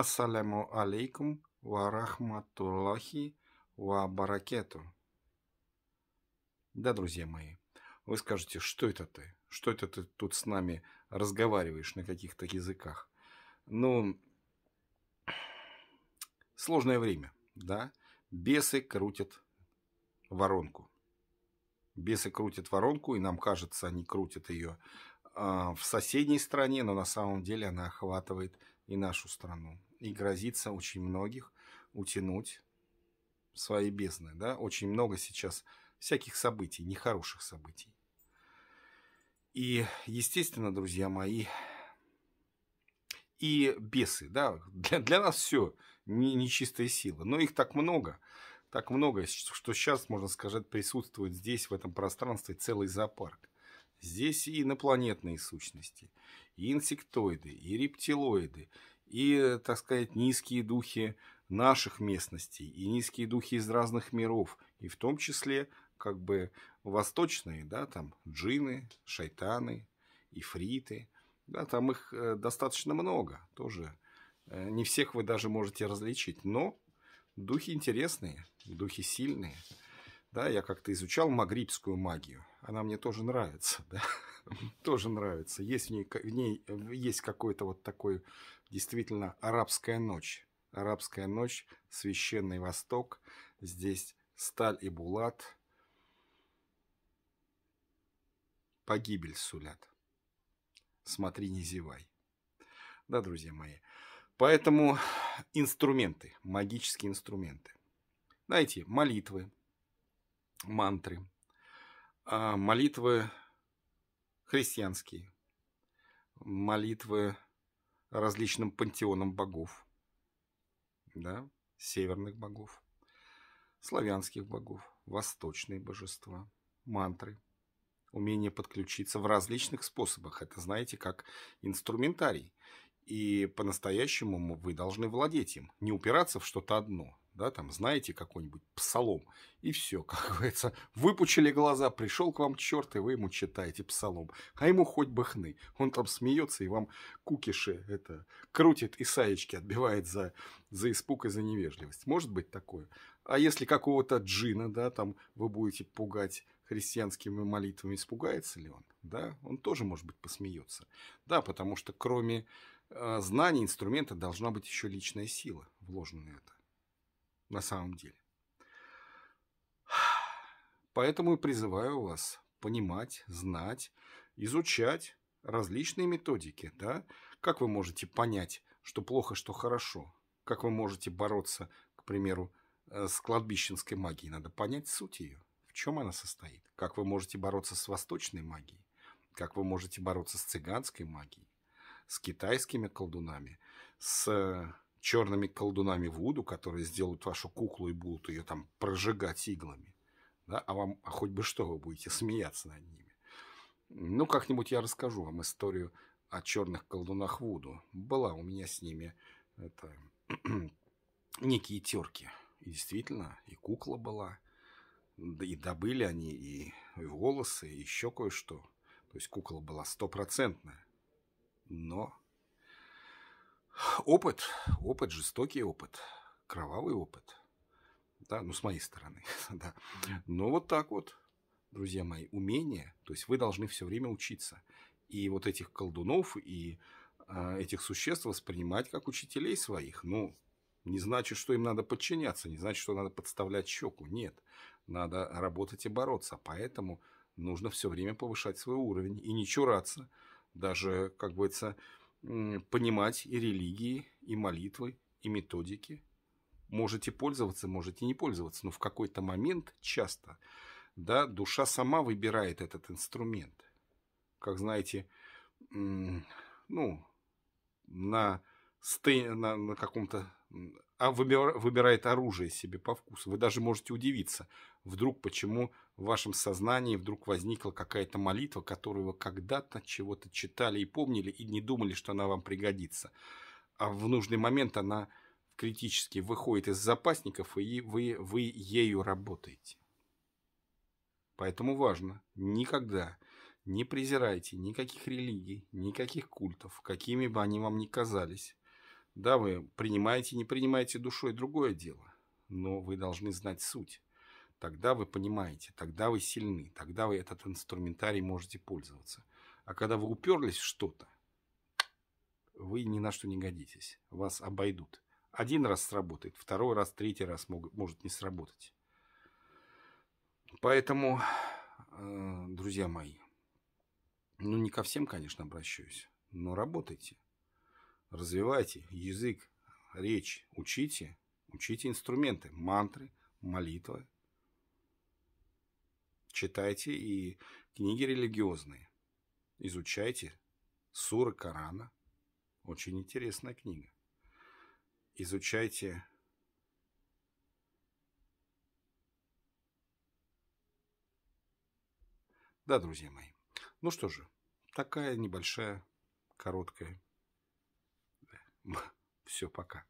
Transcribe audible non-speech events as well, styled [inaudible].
Ассаляму алейкум ва рахматуллахи ва баракету. Да, друзья мои, вы скажете, что это ты? Что это ты тут с нами разговариваешь на каких-то языках? Ну, сложное время, да? Бесы крутят воронку. Бесы крутят воронку, и нам кажется, они крутят ее а, в соседней стране, но на самом деле она охватывает и нашу страну и грозится очень многих утянуть свои бездны. Да? Очень много сейчас всяких событий, нехороших событий. И, естественно, друзья мои, и бесы, да, для, для нас все не, нечистая сила, но их так много, так много, что сейчас, можно сказать, присутствует здесь, в этом пространстве, целый зоопарк. Здесь и инопланетные сущности, и инсектоиды, и рептилоиды, и, так сказать, низкие духи наших местностей, и низкие духи из разных миров, и в том числе как бы восточные, да, там джины, шайтаны, ифриты, да, там их э, достаточно много тоже. Э, не всех вы даже можете различить, но духи интересные, духи сильные. Да, я как-то изучал магрибскую магию. Она мне тоже нравится, [laughs] да. тоже нравится. Есть в ней, в ней есть какой-то вот такой Действительно, арабская ночь. Арабская ночь, священный Восток. Здесь сталь и булат. Погибель сулят. Смотри, не зевай. Да, друзья мои. Поэтому инструменты, магические инструменты. Знаете, молитвы, мантры, а молитвы христианские, молитвы различным пантеонам богов. Да, северных богов, славянских богов, восточные божества, мантры, умение подключиться в различных способах. Это, знаете, как инструментарий. И по-настоящему вы должны владеть им, не упираться в что-то одно, да, там, знаете какой-нибудь псалом, и все, [laughs] как говорится, выпучили глаза, пришел к вам черт, и вы ему читаете псалом, а ему хоть бы хны, он там смеется и вам кукиши это крутит и саечки отбивает за, за испуг и за невежливость, может быть такое, а если какого-то джина, да, там, вы будете пугать христианскими молитвами, испугается ли он, да, он тоже, может быть, посмеется, да, потому что кроме э, знаний, инструмента должна быть еще личная сила, вложенная в это на самом деле. Поэтому и призываю вас понимать, знать, изучать различные методики, да? Как вы можете понять, что плохо, что хорошо? Как вы можете бороться, к примеру, э, с кладбищенской магией? Надо понять суть ее. В чем она состоит? Как вы можете бороться с восточной магией? Как вы можете бороться с цыганской магией? С китайскими колдунами? С э, черными колдунами Вуду, которые сделают вашу куклу и будут ее там прожигать иглами. Да? А вам, а хоть бы что, вы будете смеяться над ними. Ну, как-нибудь я расскажу вам историю о черных колдунах Вуду. Была у меня с ними это, [clears throat] некие терки. И действительно, и кукла была, и добыли они и, и волосы, и еще кое-что. То есть кукла была стопроцентная. Но Опыт, опыт, жестокий опыт, кровавый опыт. Да, ну, с моей стороны, [laughs] да. Но ну, вот так вот, друзья мои, умение, то есть вы должны все время учиться. И вот этих колдунов, и а, этих существ воспринимать как учителей своих. Ну, не значит, что им надо подчиняться, не значит, что надо подставлять щеку. Нет, надо работать и бороться. Поэтому нужно все время повышать свой уровень и не чураться. Даже, как говорится, бы понимать и религии, и молитвы, и методики. Можете пользоваться, можете не пользоваться, но в какой-то момент часто да, душа сама выбирает этот инструмент. Как знаете, ну, на сты... на, на каком-то а выбир... выбирает оружие себе по вкусу. Вы даже можете удивиться, вдруг почему в вашем сознании вдруг возникла какая-то молитва, которую вы когда-то чего-то читали и помнили, и не думали, что она вам пригодится. А в нужный момент она критически выходит из запасников, и вы, вы ею работаете. Поэтому важно, никогда не презирайте никаких религий, никаких культов, какими бы они вам ни казались да, вы принимаете, не принимаете душой, другое дело. Но вы должны знать суть. Тогда вы понимаете, тогда вы сильны, тогда вы этот инструментарий можете пользоваться. А когда вы уперлись в что-то, вы ни на что не годитесь. Вас обойдут. Один раз сработает, второй раз, третий раз могут, может не сработать. Поэтому, э, друзья мои, ну не ко всем, конечно, обращаюсь, но работайте. Развивайте язык, речь, учите, учите инструменты, мантры, молитвы. Читайте и книги религиозные. Изучайте суры Корана. Очень интересная книга. Изучайте Да, друзья мои. Ну что же, такая небольшая, короткая все, пока.